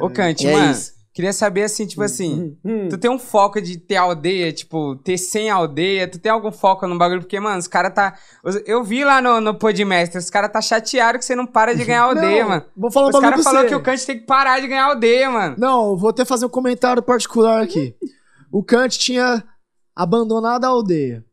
Ô, Cante, é mano, queria saber tipo hum, assim, tipo assim, tu tem um foco de ter aldeia, tipo, ter 100 aldeia, tu tem algum foco no bagulho? Porque, mano, os caras tá. Eu vi lá no, no Podmestre, os caras tá chateado que você não para de ganhar aldeia, não, mano. Vou falar os Os caras falaram que o Kant tem que parar de ganhar aldeia, mano. Não, vou até fazer um comentário particular aqui. o Kant tinha abandonado a aldeia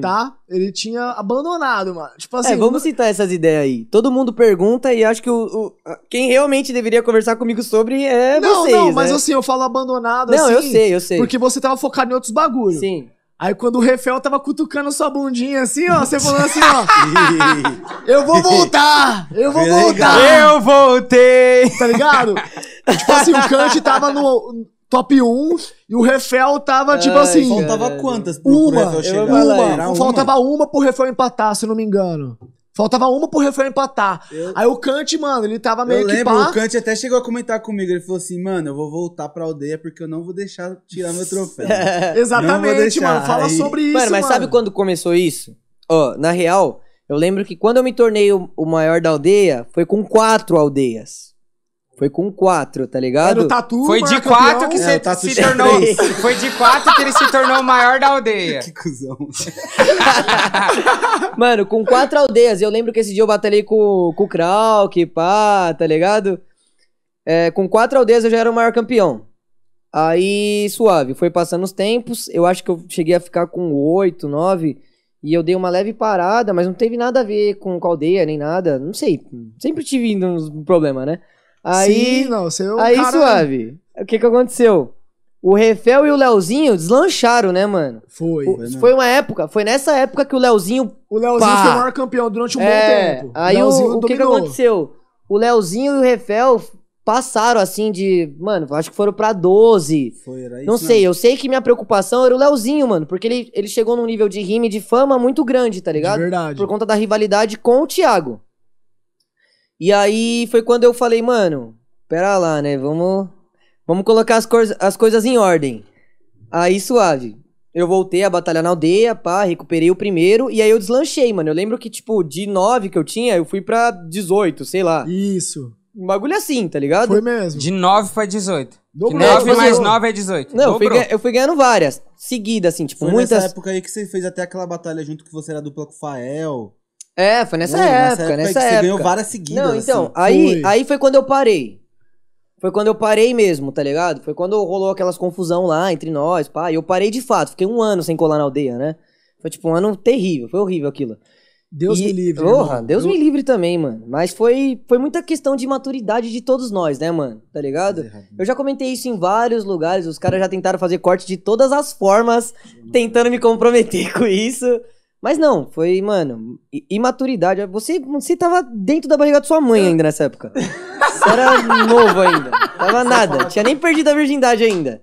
tá? Ele tinha abandonado, mano. Tipo assim. É, vamos citar essas ideias aí. Todo mundo pergunta e acho que o, o quem realmente deveria conversar comigo sobre é não, vocês. Não, né? não, mas né? assim, eu falo abandonado não, assim. Não, eu sei, eu sei. Porque você tava focado em outros bagulhos. Sim. Aí quando o Refel tava cutucando sua bundinha assim, ó, você falando assim, ó. eu vou voltar! Eu vou voltar! Eu voltei! Tá ligado? tipo assim, o Kant tava no top 1 e o Refel tava, tipo Ai, assim. Faltava quantas pro, uma, pro Refel uma, lá, uma, Faltava uma pro Refel empatar, se não me engano. Faltava uma pro Refel empatar. Eu... Aí o Kant, mano, ele tava meio eu lembro, pá. O Kant até chegou a comentar comigo. Ele falou assim, mano, eu vou voltar pra aldeia porque eu não vou deixar tirar meu troféu. Exatamente, mano. Fala Aí... sobre isso, mano. Mas mano. sabe quando começou isso? Ó, oh, na real, eu lembro que quando eu me tornei o maior da aldeia, foi com quatro aldeias. Foi com quatro, tá ligado? Era o tatu, foi de quatro que é, se, tornou. Foi de quatro que ele se tornou o maior da aldeia. Que cuzão. Mano, com quatro aldeias. Eu lembro que esse dia eu batalhei com, com o Krauk, pá, tá ligado? É, com quatro aldeias eu já era o maior campeão. Aí, suave, foi passando os tempos. Eu acho que eu cheguei a ficar com oito, nove. E eu dei uma leve parada, mas não teve nada a ver com aldeia nem nada. Não sei. Sempre tive um problema, né? Aí, Sim, não, você é um aí cara... suave. O que que aconteceu? O Refel e o Leozinho deslancharam, né, mano? Foi. O, foi, né? foi uma época, foi nessa época que o Leozinho. O Leozinho pá, foi o maior campeão durante um é, bom tempo. Aí o, o, que, que aconteceu? O Leozinho e o Refel passaram assim de. Mano, acho que foram pra 12. Foi, era isso. Não sei, eu sei que minha preocupação era o Leozinho, mano. Porque ele, ele chegou num nível de rime de fama muito grande, tá ligado? De verdade. Por conta da rivalidade com o Thiago. E aí foi quando eu falei, mano, pera lá, né? Vamos, vamos colocar as, cois as coisas em ordem. Aí suave. Eu voltei a batalhar na aldeia, pá, recuperei o primeiro e aí eu deslanchei, mano. Eu lembro que, tipo, de 9 que eu tinha, eu fui pra 18, sei lá. Isso. Um bagulho assim, tá ligado? Foi mesmo. De 9 pra 18. Dobrou. 9 tipo assim, mais 9 é 18. Não, eu fui, eu fui, ganhando várias. Seguida, assim, tipo, Foi muitas. Nessa época aí que você fez até aquela batalha junto que você era dupla com o Fael. É, foi nessa época, nessa época. Nessa Você ganhou várias seguidas. Não, então, assim. aí, foi. aí foi quando eu parei. Foi quando eu parei mesmo, tá ligado? Foi quando rolou aquelas confusão lá entre nós, pá. E eu parei de fato. Fiquei um ano sem colar na aldeia, né? Foi tipo um ano terrível. Foi horrível aquilo. Deus e, me livre. Porra, Deus me livre também, mano. Mas foi, foi muita questão de maturidade de todos nós, né, mano? Tá ligado? Eu já comentei isso em vários lugares. Os caras já tentaram fazer corte de todas as formas, tentando me comprometer com isso. Mas não, foi, mano, imaturidade. Você, você tava dentro da barriga de sua mãe ainda nessa época. Você era novo ainda. Tava nada. Tinha nem perdido a virgindade ainda.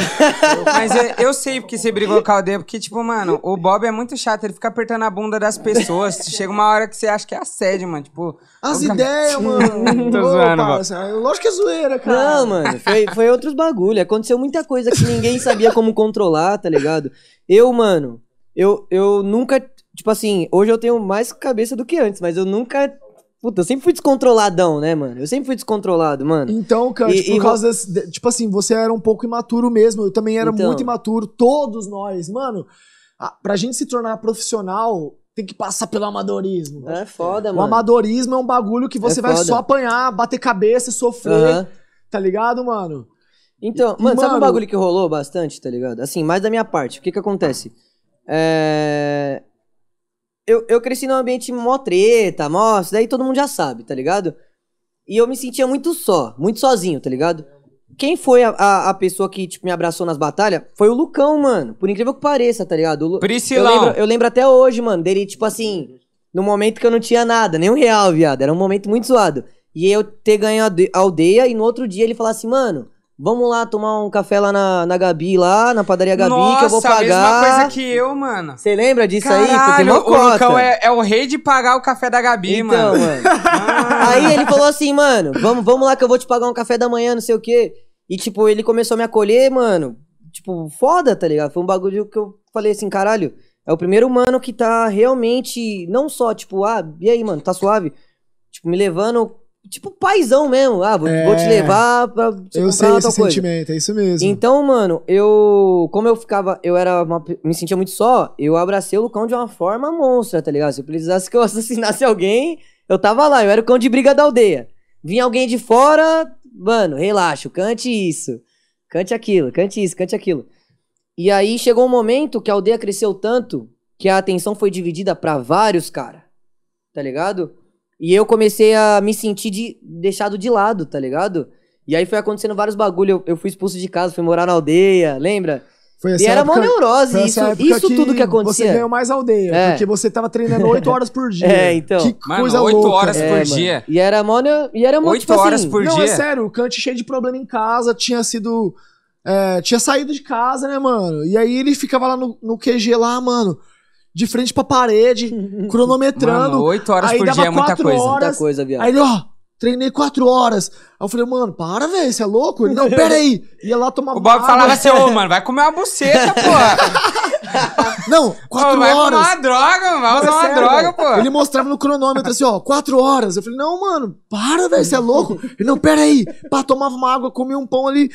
Mas eu, eu, sei porque você brigou com o Aldeia, porque, tipo, mano, o Bob é muito chato, ele fica apertando a bunda das pessoas. Chega uma hora que você acha que é assédio, mano. Tipo. As ideias, mano. Tô Opa, zoando, assim, Lógico que é zoeira, cara. Não, mano, foi, foi outros bagulho. Aconteceu muita coisa que ninguém sabia como controlar, tá ligado? Eu, mano, eu, eu nunca. Tipo assim, hoje eu tenho mais cabeça do que antes, mas eu nunca. Puta, eu sempre fui descontroladão, né, mano? Eu sempre fui descontrolado, mano. Então, cara, e, tipo, e por causa desse, Tipo assim, você era um pouco imaturo mesmo. Eu também era então... muito imaturo. Todos nós, mano. A, pra gente se tornar profissional, tem que passar pelo amadorismo. É foda, mano. O amadorismo é um bagulho que é você é vai só apanhar, bater cabeça e sofrer. Uhum. Tá ligado, mano? Então, e, mano, sabe um bagulho que rolou bastante, tá ligado? Assim, mais da minha parte. O que que acontece? É... Eu, eu cresci num ambiente mó treta, mó. Isso daí todo mundo já sabe, tá ligado? E eu me sentia muito só, muito sozinho, tá ligado? Quem foi a, a, a pessoa que tipo, me abraçou nas batalhas foi o Lucão, mano. Por incrível que pareça, tá ligado? Lu... Priscilão. Eu lembro, eu lembro até hoje, mano, dele, tipo assim, no momento que eu não tinha nada, nem um real, viado. Era um momento muito zoado. E eu ter ganho a aldeia e no outro dia ele falar assim, mano, Vamos lá tomar um café lá na, na Gabi, lá na padaria Gabi, Nossa, que eu vou pagar. Nossa, a mesma coisa que eu, mano. Você lembra disso Caralho, aí? Você tem uma o cota. O Lucão é, é, o rei de pagar o café da Gabi, então, mano. mano. Ah. Aí ele falou assim, mano, vamos, vamos lá que eu vou te pagar um café da manhã, não sei o quê. E, tipo, ele começou a me acolher, mano. Tipo, foda, tá ligado? Foi um bagulho que eu falei assim, caralho, é o primeiro mano que tá realmente, não só, tipo, ah, e aí, mano, tá suave? Tipo, me levando Tipo, paizão mesmo. Ah, vou, é, vou te é. levar pra. Te eu sei esse coisa. sentimento, é isso mesmo. Então, mano, eu. Como eu ficava. Eu era. Uma, me sentia muito só, eu abracei o Lucão de uma forma monstra, tá ligado? Se precisasse que eu assassinasse alguém, eu tava lá. Eu era o cão de briga da aldeia. Vinha alguém de fora, mano, relaxa, cante isso. Cante aquilo, cante isso, cante aquilo. E aí chegou um momento que a aldeia cresceu tanto que a atenção foi dividida para vários, cara. Tá ligado? E eu comecei a me sentir de, deixado de lado, tá ligado? E aí foi acontecendo vários bagulho. Eu, eu fui expulso de casa, fui morar na aldeia, lembra? Foi essa e era mó neurose, isso, isso que tudo que acontecia. Você ganhou mais aldeia, é. porque você tava treinando 8 horas por dia. É, então. Que mano, coisa 8 louca. horas é, por mano. dia. E era mó, e era mó 8 tipo horas assim, por dia. Não, é sério, o Kant cheio de problema em casa, tinha sido... É, tinha saído de casa, né, mano? E aí ele ficava lá no, no QG lá, mano de frente pra parede, cronometrando. Mano, 8 horas aí por dia é muita coisa. Horas, muita coisa, viado. Aí ele, ó, treinei 4 horas. Aí eu falei, mano, para, velho, você é louco? Ele, não, pera aí. Ia lá tomar O Bob falava assim, ô, mano, vai comer uma buceta, pô. Não, 4 horas. Vai comer uma droga, vai usar uma droga, pô. Ele mostrava no cronômetro assim, ó, 4 horas. Eu falei, não, mano, para, velho, você é louco? Ele, não, pera aí. Pá, tomava uma água, comia um pão ali.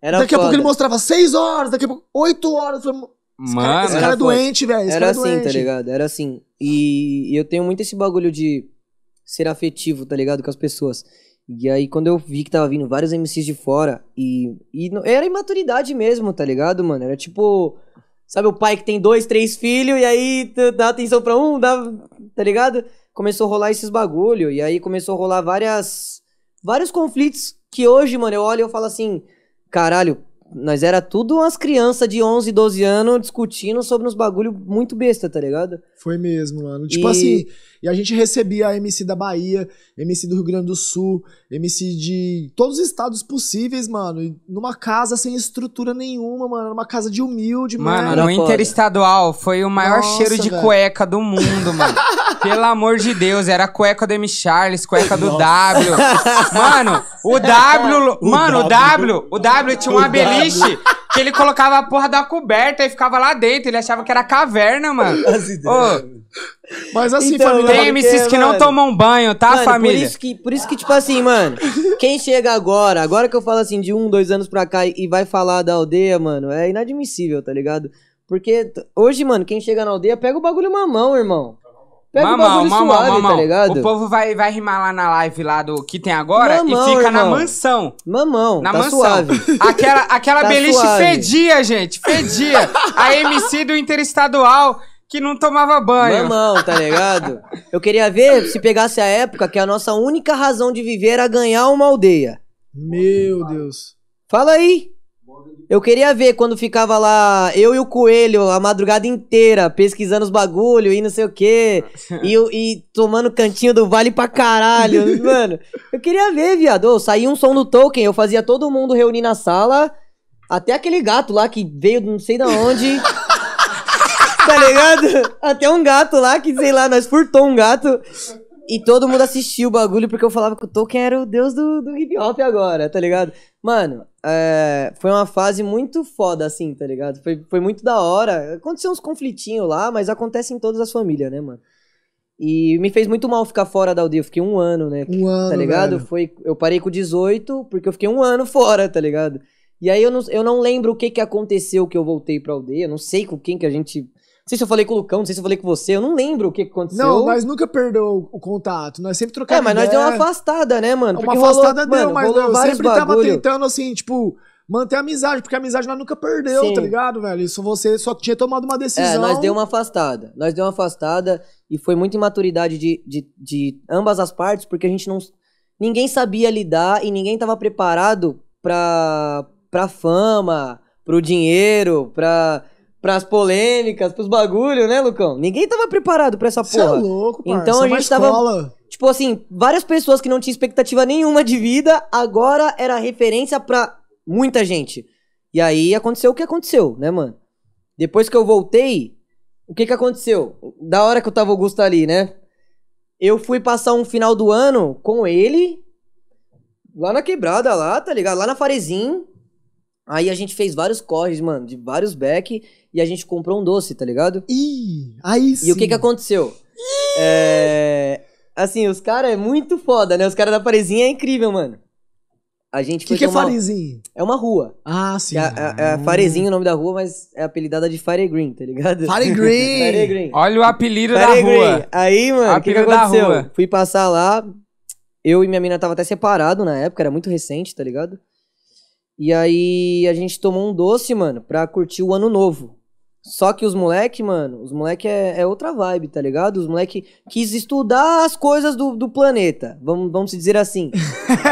Era daqui a pouco ele mostrava 6 horas, daqui a pouco 8 horas. Esse Mano, cara, esse cara é doente, velho. Era assim, doente. tá ligado? Era assim. E eu tenho muito esse bagulho de ser afetivo, tá ligado? Com as pessoas. E aí, quando eu vi que tava vindo vários MCs de fora, e, e era imaturidade mesmo, tá ligado, mano? Era tipo, sabe, o pai que tem dois, três filhos, e aí dá atenção pra um, dá, tá ligado? Começou a rolar esses bagulho, e aí começou a rolar várias, vários conflitos que hoje, mano, eu olho e eu falo assim, caralho, nós era tudo umas crianças de 11, 12 anos discutindo sobre uns bagulho muito besta, tá ligado? Foi mesmo, mano. Tipo assim, e... assim, e a gente recebia MC da Bahia, MC do Rio Grande do Sul, MC de todos os estados possíveis, mano. Numa casa sem estrutura nenhuma, mano. Numa casa de humilde, mano. Mano, no interestadual foi o maior Nossa, cheiro de véio. cueca do mundo, mano. Pelo amor de Deus, era cueca do M. Charles, cueca do Nossa. W. Mano, o W. O mano, w. o W. O W tinha uma beliche. Que ele colocava a porra da coberta e ficava lá dentro. Ele achava que era caverna, mano. Ô, Mas assim, Então, família. tem MCs que não tomam banho, tá, Mano, família? Por isso, que, por isso que, tipo assim, mano, quem chega agora, agora que eu falo assim, de um, dois anos pra cá e vai falar da aldeia, mano, é inadmissível, tá ligado? Porque hoje, mano, quem chega na aldeia pega o bagulho mamão, irmão. Pega tá mamão, o mamão, suave, mamão. tá ligado? O povo vai, vai rimar lá na live lá do que tem agora mamão, e fica irmão. na mansão. Mamão, na tá mansão. suave. Aquela, aquela tá beliche suave. fedia, gente, fedia. A MC do Interestadual que não tomava banho. Mamão, tá ligado? Eu queria ver se pegasse a época que a nossa única razão de viver era ganhar uma aldeia. Meu Deus. Fala aí. Eu queria ver quando ficava lá, eu e o Coelho, a madrugada inteira, pesquisando os bagulho e não sei o quê. e, e tomando cantinho do vale pra caralho. mano, eu queria ver, viado. Oh, saía um som do Tolkien, eu fazia todo mundo reunir na sala. Até aquele gato lá que veio não sei da onde. tá ligado? Até um gato lá que, sei lá, nós furtou um gato. E todo mundo assistiu o bagulho porque eu falava que o Tolkien era o deus do, do hip hop agora, tá ligado? Mano, é, foi uma fase muito foda, assim, tá ligado? Foi, foi muito da hora. Aconteceu uns conflitinhos lá, mas acontece em todas as famílias, né, mano? E me fez muito mal ficar fora da aldeia. Eu fiquei um ano, né? Um ano. Tá ligado? Velho. Foi, eu parei com 18 porque eu fiquei um ano fora, tá ligado? E aí eu não, eu não lembro o que que aconteceu que eu voltei pra aldeia. Não sei com quem que a gente não sei se eu falei com o Lucão, não sei se eu falei com você, eu não lembro o que aconteceu. Não, nós nunca perdeu o contato, nós sempre trocamos. É, mas ideia. nós deu uma afastada, né, mano? Uma rolou, afastada mano, deu, mas eu sempre bagulho. tava tentando, assim, tipo, manter a amizade, porque a amizade nós nunca perdeu, tá Sim. tá ligado, velho? Isso você só tinha tomado uma é, decisão. É, nós deu uma afastada. Nós deu uma afastada e foi muita imaturidade de, de, de ambas as partes, porque a gente não. Ninguém sabia lidar e ninguém tava preparado pra, pra fama, pro dinheiro, pra pras polêmicas, pros bagulho, né, Lucão? Ninguém tava preparado pra essa é porra. Você é louco, parça. Então a é gente tava. Tipo assim, várias pessoas que não tinham expectativa nenhuma de vida, agora era referência pra muita gente. E aí aconteceu o que aconteceu, né, mano? Depois que eu voltei, o que que aconteceu? Da hora que eu tava Augusto ali, né? Eu fui passar um final do ano com ele lá na quebrada lá, tá ligado? Lá na Farezim. Aí a gente fez vários corres, mano, de vários back e a gente comprou um doce, tá ligado? Ih, aí sim. E o que que aconteceu? Ih. É... Assim, os caras é muito foda, né? Os caras da Farezinha é incrível, mano. A gente que que é tomar... é Farezinho? É uma rua. Ah, sim. É, é, é Farezinho o nome da rua, mas é apelidada de Fare Green, tá ligado? Fare Green! Green. Olha o apelido da Green. rua. Aí, mano, o que, que aconteceu? Fui passar lá, eu e minha mina tava até separado na época, era muito recente, tá ligado? E aí a gente tomou um doce, mano, pra curtir o ano novo. Só que os moleque, mano, os moleque é, é outra vibe, tá ligado? Os moleque quis estudar as coisas do, do planeta, vamos, vamos dizer assim.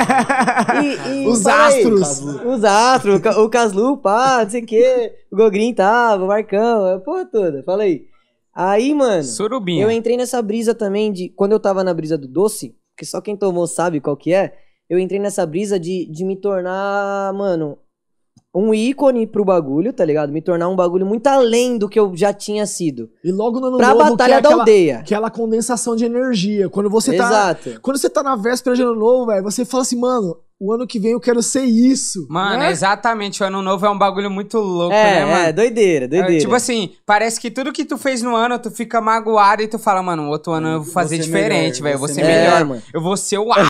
E, e, os astros. Os astros, o Caslu, pá, não sei o quê. O Gogrin tava, tá, o Marcão, a é porra toda, fala aí. Aí, mano, Surubinha. eu entrei nessa brisa também de... Quando eu tava na brisa do doce, que só quem tomou sabe qual que é eu entrei nessa brisa de, de me tornar, mano, um ícone pro bagulho, tá ligado? Me tornar um bagulho muito além do que eu já tinha sido. E logo no ano pra novo, batalha é da aquela, aldeia. É aquela condensação de energia. Quando você tá. Quando você tá na véspera de ano novo, velho, você fala assim, mano. O ano que vem eu quero ser isso. Mano, né? exatamente. O ano novo é um bagulho muito louco, é, né, é, mano? É, doideira, doideira. tipo assim, parece que tudo que tu fez no ano, tu fica magoado e tu fala, mano, outro ano eu vou fazer diferente, velho. Eu vou ser melhor. É, mano. eu vou ser o